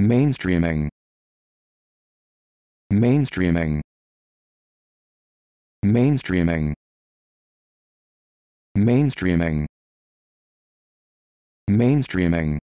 mainstreaming mainstreaming mainstreaming mainstreaming mainstreaming